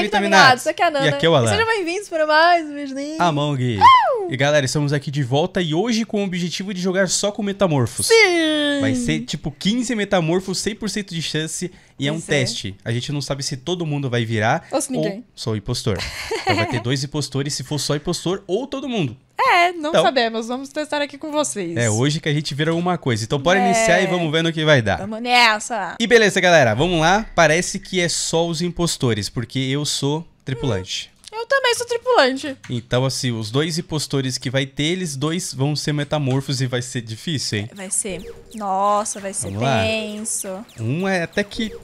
vitaminados. Isso aqui é a Nana. E aqui é o Alan. sejam bem-vindos para mais um vídeo Among. Uh! E galera, estamos aqui de volta e hoje com o objetivo de jogar só com metamorfos. Sim! Vai ser tipo 15 metamorfos, 100% de chance e é um é. teste. A gente não sabe se todo mundo vai virar ou, ou só o impostor. então vai ter dois impostores se for só impostor ou todo mundo. É, não então, sabemos. Vamos testar aqui com vocês. É hoje que a gente vira alguma coisa. Então bora é. iniciar e vamos ver no que vai dar. Vamos nessa. E beleza, galera. Vamos lá. Parece que é só os impostores, porque eu sou tripulante. Hum. Eu também sou tripulante. Então, assim, os dois impostores que vai ter, eles dois vão ser metamorfos e vai ser difícil, hein? Vai ser. Nossa, vai ser tenso. Um é até que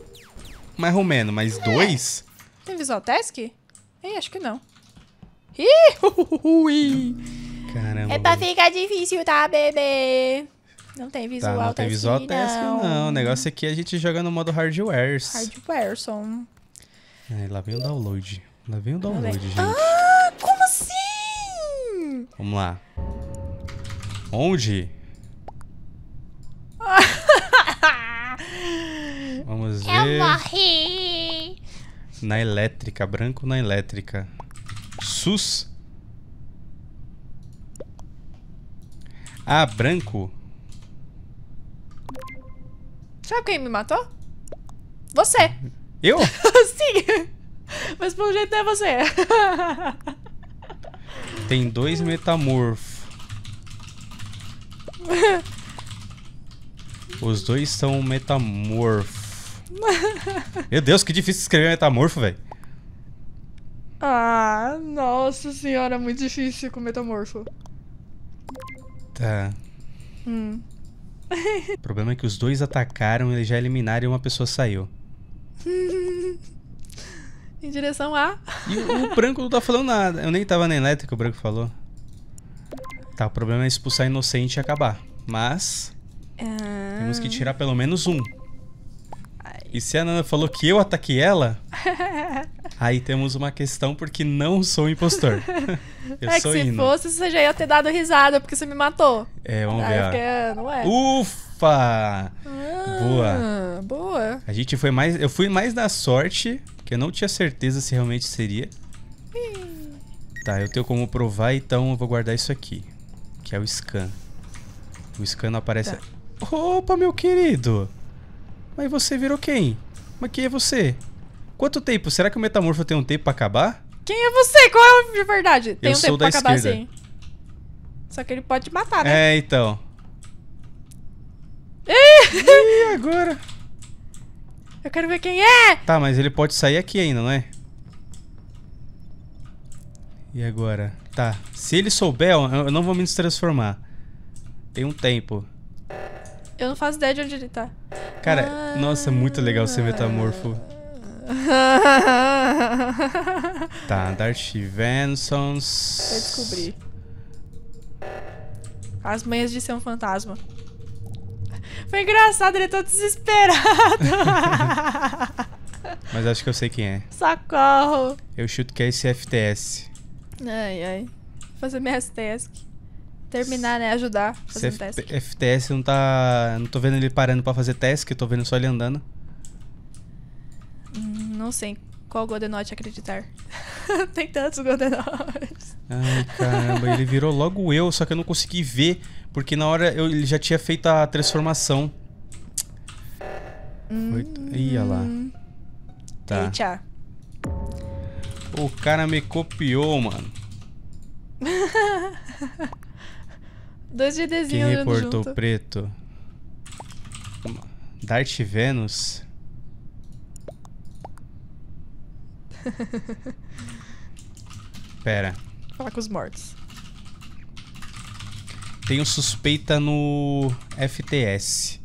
mais ou menos, mas é. dois... Tem visual task? Ih, acho que não. Ih, Caramba. É pra ficar difícil, tá, bebê? Não tem visual tá, não tá tem assim, visual assim, não. não. O negócio aqui é a gente joga no modo hardware. Hardware, som. É, lá vem o download. Lá vem o download, gente. Ah, como assim? Vamos lá. Onde? Vamos ver. Eu morri. Na elétrica, branco na elétrica. SUS Ah, branco. Sabe quem me matou? Você. Eu? Sim. Mas pelo jeito não é você. Tem dois metamorfos. Os dois são metamorfo. Meu Deus, que difícil escrever metamorfo, velho. Ah, nossa senhora, muito difícil com metamorfo. Tá. Hum. o problema é que os dois atacaram e já eliminaram e uma pessoa saiu. em direção a. E o, o, branco não tá falando nada. Eu nem tava na elétrica, o branco falou. Tá, o problema é expulsar inocente e acabar. Mas. Ah. Temos que tirar pelo menos um. E se a Nana falou que eu ataquei ela, aí temos uma questão porque não sou impostor. eu é sou que se fosse, você já ia ter dado risada porque você me matou. É, vamos ver. Ah, não é. Ufa! Ah, boa. Boa. A gente foi mais, eu fui mais na sorte, que eu não tinha certeza se realmente seria. Tá, eu tenho como provar, então eu vou guardar isso aqui, que é o scan. O scan não aparece. Tá. Opa, meu querido. Mas você virou quem? Mas quem é você? Quanto tempo? Será que o metamorfo tem um tempo pra acabar? Quem é você? Qual é o de verdade? Tem Eu um tempo pra esquerda. acabar sim. Só que ele pode te matar, né? É, então. e agora? Eu quero ver quem é! Tá, mas ele pode sair aqui ainda, não é? E agora? Tá. Se ele souber, eu não vou me transformar. Tem um tempo. Eu não faço ideia de onde ele tá. Cara, ah. nossa, é muito legal ser metamorfo. tá, Darth Vansons. Eu descobri. As manhas de ser um fantasma. Foi engraçado, ele é todo desesperado. Mas acho que eu sei quem é. Socorro! Eu chuto que é esse FTS. Ai, ai. Vou fazer minhas tasks terminar, né? Ajudar fazendo Esse F FTS não tá. Não tô vendo ele parando pra fazer task, eu tô vendo só ele andando. Hum, não sei qual Golden Note acreditar. Tem tantos Golden Notes. Ai, caramba, ele virou logo eu, só que eu não consegui ver, porque na hora eu, ele já tinha feito a transformação. Hum. Ia lá. Tá. Eita. O cara me copiou, mano. Dois GDzinhos Quem reportou junto. preto? Dart Venus? Pera. Falar com os mortos. Tenho suspeita no FTS.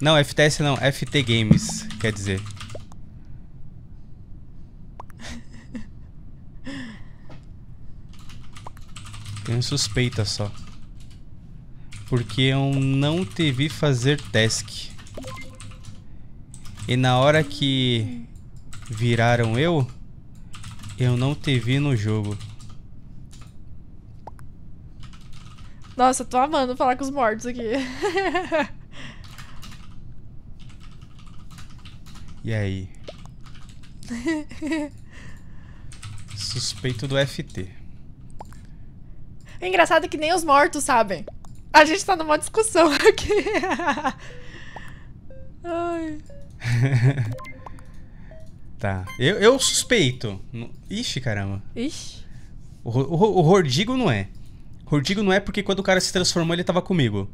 Não, FTS não, FT Games, quer dizer. Tenho suspeita só porque eu não te vi fazer task. E na hora que viraram eu, eu não te vi no jogo. Nossa, eu tô amando falar com os mortos aqui. e aí? Suspeito do FT. É engraçado que nem os mortos sabem. A gente tá numa discussão aqui. Ai. tá. Eu, eu suspeito. Ixi, caramba. Ixi. O, Rodrigo não é. Rodrigo não é porque quando o cara se transformou, ele tava comigo.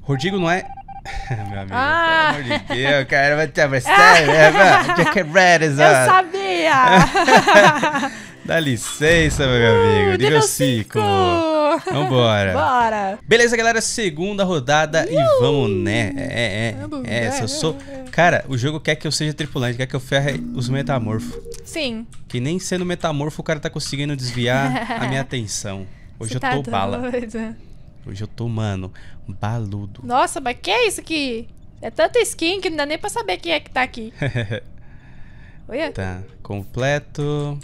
Rodrigo não é. Meu amigo, ah. pelo amor de Deus, cara, vai te abraçar. Né? Eu sabia! Dá licença, meu uh, amigo. Nível 5. Vambora. Bora. Beleza, galera. Segunda rodada Iu. e vamos, né? É, é, é. é né? eu sou... Cara, o jogo quer que eu seja tripulante, quer que eu ferre os metamorfos. Sim. Que nem sendo metamorfo o cara tá conseguindo desviar a minha atenção. Hoje Você eu tá tô doido. bala. Hoje eu tô, mano, baludo. Nossa, mas que é isso aqui? É tanta skin que não dá nem pra saber quem é que tá aqui. Olha. Tá, completo.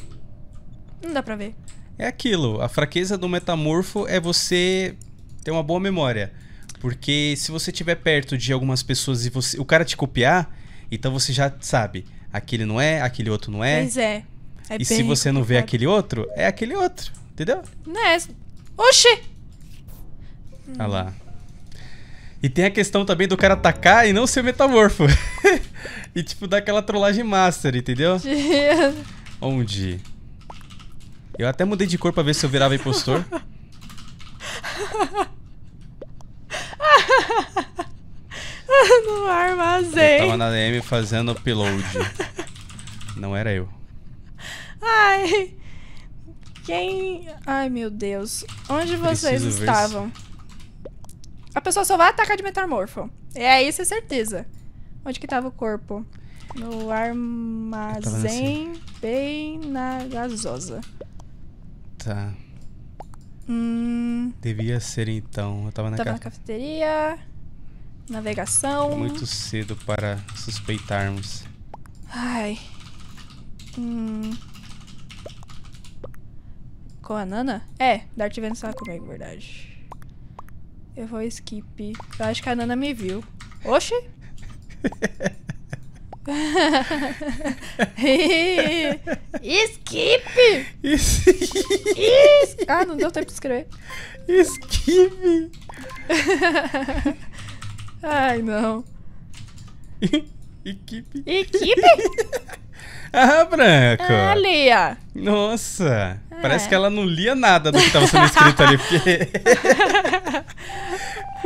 Não dá pra ver. É aquilo, a fraqueza do metamorfo é você ter uma boa memória. Porque se você estiver perto de algumas pessoas e você, o cara te copiar, então você já sabe, aquele não é, aquele outro não é. Pois é. é e se você não vê aquele outro, é aquele outro, entendeu? Né? Oxi! Olha lá. E tem a questão também do cara atacar e não ser metamorfo. e tipo, dar aquela trollagem master, entendeu? Onde? Eu até mudei de cor pra ver se eu virava impostor. no armazém. Eu tava na DM fazendo upload. Não era eu. Ai. Quem. Ai, meu Deus. Onde vocês estavam? A pessoa só vai atacar de metamorfo. É isso, é certeza. Onde que tava o corpo? No armazém, bem na gasosa. Tá. Hum... Devia ser então. Eu tava na, tava ca... na cafeteria. Navegação. Muito cedo para suspeitarmos. Ai. Hum. Com a Nana? É, Dart vem só tá comigo, é verdade. Eu vou skip. Eu acho que a Nana me viu. Oxi! Skip! Ah, não deu tempo de escrever. Skip! Ai, não. Equipe. Equipe? ah, Branco. Ah, Lia. Nossa. Ah, Parece é. que ela não lia nada do que estava sendo escrito ali. Porque...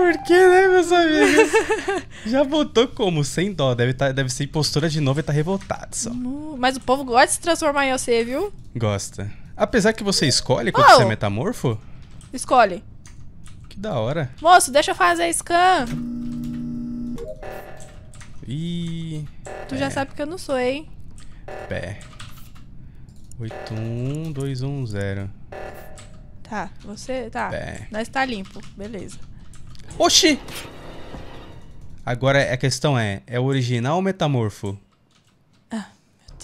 Por que, né, meus amigos? Já voltou como? Sem dó. Deve, tá, deve ser postura de novo e tá revoltado só. Mas o povo gosta de se transformar em você, viu? Gosta. Apesar que você escolhe quando oh! você é metamorfo? Escolhe. Que da hora. Moço, deixa eu fazer a scan. Ih. Tu já sabe que eu não sou, hein? Pé. 81210. Tá, você. Tá. Pé. Nós tá limpo. Beleza. Oxi! Agora a questão é, é o original ou metamorfo? Ah,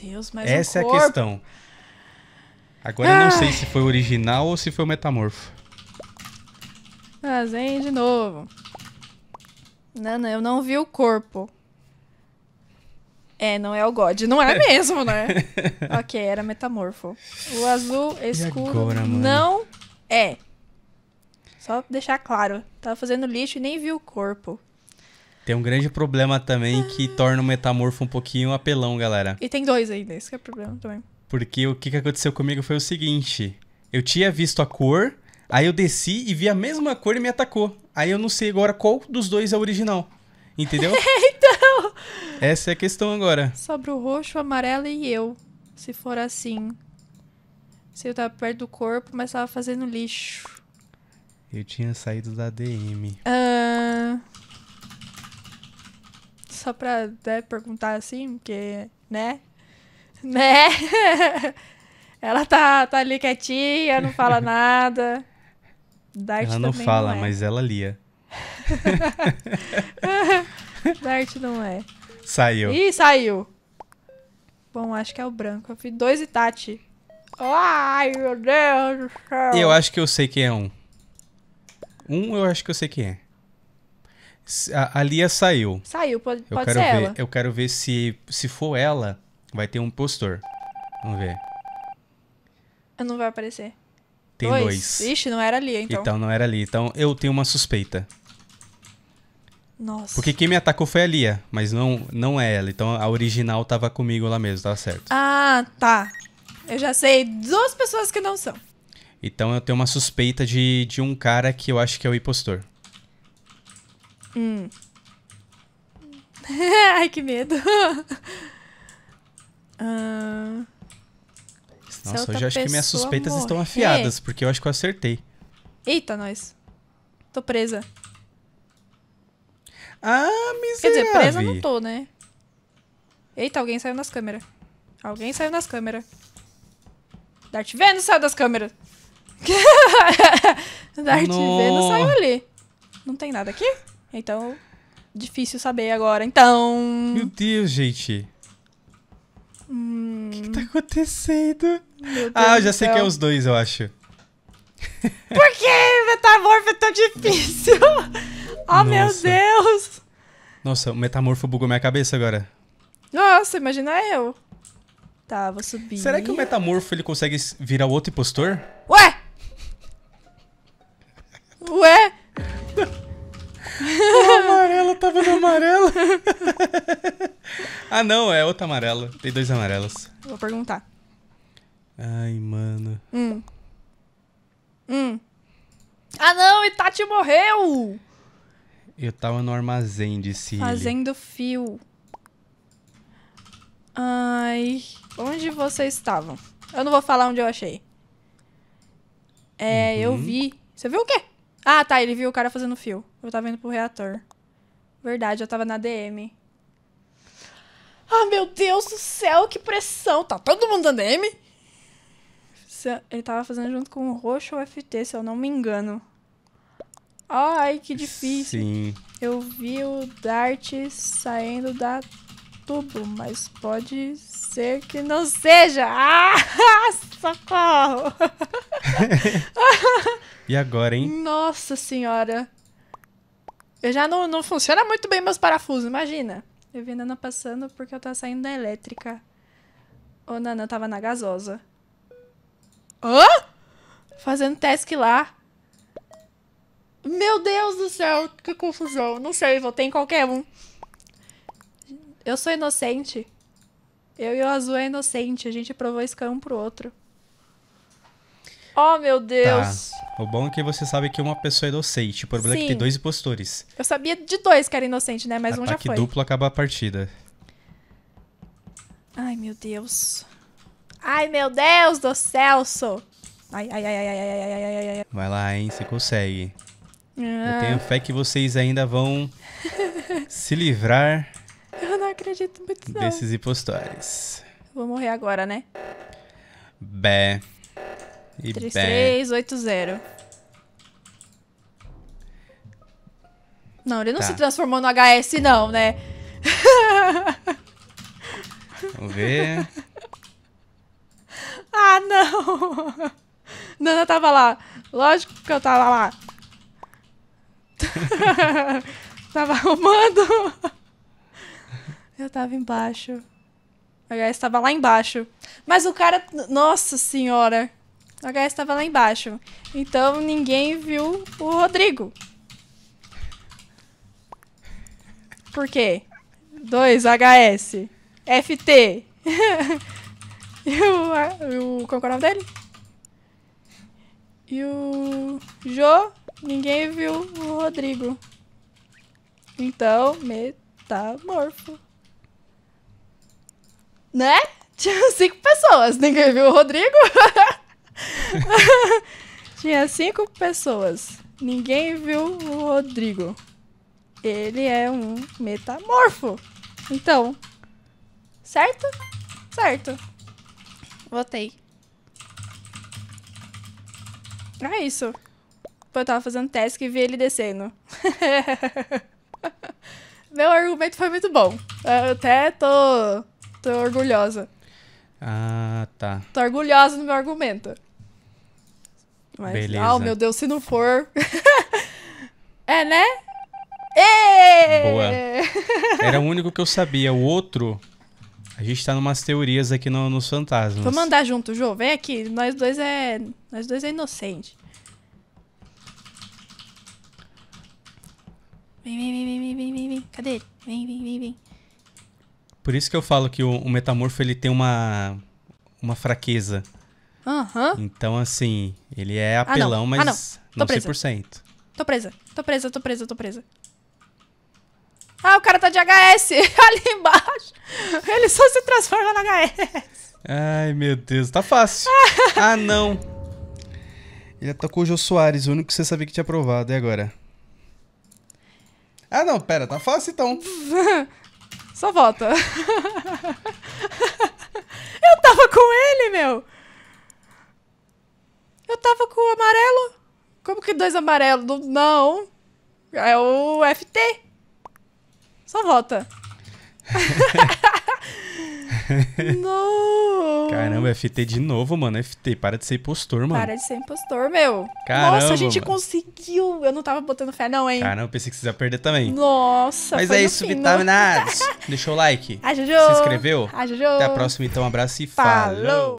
meu Deus, mas Essa um corpo... é a questão. Agora eu não sei se foi o original ou se foi o metamorfo. vem de novo. Nana, eu não vi o corpo. É, não é o God. Não é, é. mesmo, né? ok, era metamorfo. O azul escuro agora, não é. Só deixar claro. Tava fazendo lixo e nem viu o corpo. Tem um grande problema também que ah. torna o metamorfo um pouquinho apelão, galera. E tem dois ainda, esse é o problema também. Porque o que aconteceu comigo foi o seguinte: eu tinha visto a cor, aí eu desci e vi a mesma cor e me atacou. Aí eu não sei agora qual dos dois é o original. Entendeu? então! Essa é a questão agora. Sobre o roxo, o amarelo e eu. Se for assim. Se eu tava perto do corpo, mas tava fazendo lixo. Eu tinha saído da DM. Uh, ah, só pra até né, perguntar assim, porque, né? Né? Ela tá, tá ali quietinha, não fala nada. Dart ela não fala, não é. mas ela lia. Dart não é. Saiu. Ih, saiu. Bom, acho que é o branco. Eu fiz dois Itachi. Ai, meu Deus do céu. Eu acho que eu sei quem é um. Um eu acho que eu sei quem é. A, a Lia saiu. Saiu, pode, eu pode quero ser ver, ela. Eu quero ver se, se for ela, vai ter um postor. Vamos ver. Não vai aparecer. Tem dois. dois. Ixi, não era ali, então. Então, não era ali. Então, eu tenho uma suspeita. Nossa. Porque quem me atacou foi a Lia, mas não, não é ela. Então, a original tava comigo lá mesmo, tava certo. Ah, tá. Eu já sei duas pessoas que não são. Então eu tenho uma suspeita de, de um cara que eu acho que é o impostor. Hum. Ai, que medo. uh... Nossa, hoje eu acho que minhas suspeitas morrer. estão afiadas, porque eu acho que eu acertei. Eita, nós. Tô presa. Ah, miserável. Quer dizer, presa não tô, né? Eita, alguém saiu nas câmeras. Alguém saiu nas câmeras. Darth vendo saiu das câmeras. Darth no... Vader saiu ali. Não tem nada aqui? Então, difícil saber agora. Então. Meu Deus, gente. Hum. O hum... que, que tá acontecendo? Ah, eu já sei que é os dois, eu acho. Por que metamorfo é tão difícil? oh, Nossa. meu Deus! Nossa, o metamorfo bugou minha cabeça agora. Nossa, imagina eu. Tá, vou subir. Será que o metamorfo ele consegue virar outro impostor? Ué! ah, não, é outra amarela. Tem dois amarelos. Vou perguntar. Ai, mano. Hum. Hum. Ah, não, Itati morreu! Eu tava no armazém, de disse Fazendo fio. Ai. Onde vocês estavam? Eu não vou falar onde eu achei. É, uhum. eu vi. Você viu o quê? Ah, tá, ele viu o cara fazendo fio. Eu tava indo pro reator. Verdade, eu tava na DM. Ah, meu Deus do céu, que pressão! Tá todo mundo na DM? Ele tava fazendo junto com o Roxo ou FT, se eu não me engano. Ai, que difícil. Sim. Eu vi o Dart saindo da tubo, mas pode ser que não seja. Ah, socorro! e agora, hein? Nossa senhora. Eu já não, não funciona muito bem meus parafusos, imagina. Eu vi a Nana passando porque eu tava saindo da elétrica. Ô, Nana, eu tava na gasosa. Hã? Fazendo task lá. Meu Deus do céu, que confusão. Não sei, ter em qualquer um. Eu sou inocente. Eu e o Azul é inocente. A gente provou isso um pro outro. Oh, meu Deus. Tá. O bom é que você sabe que uma pessoa é inocente. O problema Sim. é que tem dois impostores. Eu sabia de dois que era inocente, né? Mas Ataque um já foi. Ataque duplo acaba a partida. Ai, meu Deus. Ai, meu Deus do Celso. Ai, ai, ai, ai, ai, ai, ai, ai, ai. Vai lá, hein? Você consegue. Ah. Eu tenho fé que vocês ainda vão se livrar... Eu não acredito muito, não. Desses impostores. Vou morrer agora, né? Bé. E 3380. Não, ele não tá. se transformou no HS não, né? Vamos ver. Ah, não! Nana tava lá. Lógico que eu tava lá. tava arrumando. Eu tava embaixo. O HS tava lá embaixo. Mas o cara. Nossa senhora! O HS estava lá embaixo. Então ninguém viu o Rodrigo. Por quê? 2 HS. FT. e o, o. Qual é o nome dele? E o. Jô. Ninguém viu o Rodrigo. Então, metamorfo. Né? Tinha cinco pessoas. Ninguém viu o Rodrigo. Tinha cinco pessoas. Ninguém viu o Rodrigo. Ele é um metamorfo. Então, certo? Certo. Votei. É isso. Eu tava fazendo teste e vi ele descendo. Meu argumento foi muito bom. Eu até tô, tô orgulhosa. Ah, tá. Tô orgulhosa do meu argumento. Mas, Beleza. Ah, oh, meu Deus, se não for. é, né? Êêê! Boa. Era o único que eu sabia. O outro, a gente tá numas teorias aqui no, nos fantasmas. Vou mandar junto, Jô. Vem aqui. Nós dois é. Nós dois é inocente. Vem, vem, vem, vem, vem, vem, vem. Cadê ele? Vem, vem, vem, vem. Por isso que eu falo que o, o metamorfo ele tem uma. uma fraqueza. Aham. Uhum. Então, assim, ele é ah, apelão, ah, não. mas ah, não, não presa. 100%. Tô presa, tô presa, tô presa, tô presa. Ah, o cara tá de HS ali embaixo. Ele só se transforma no HS. Ai, meu Deus, tá fácil. ah, não. Ele atacou o Jô Soares, o único que você sabia que tinha aprovado. E agora? Ah, não, pera, tá fácil então. só volta. Eu tava com ele, meu eu tava com o amarelo. Como que dois amarelos? Não. É o FT. Só volta. não. Caramba, FT de novo, mano. FT, para de ser impostor, mano. Para de ser impostor, meu. Caramba, Nossa, a gente mano. conseguiu. Eu não tava botando fé, não, hein? Caramba, pensei que vocês iam perder também. Nossa, Mas é isso, vitaminados. Deixou o like. Ajudou. Ah, Se inscreveu? Ajudou. Ah, Até a próxima, então. Um abraço e falou. falou.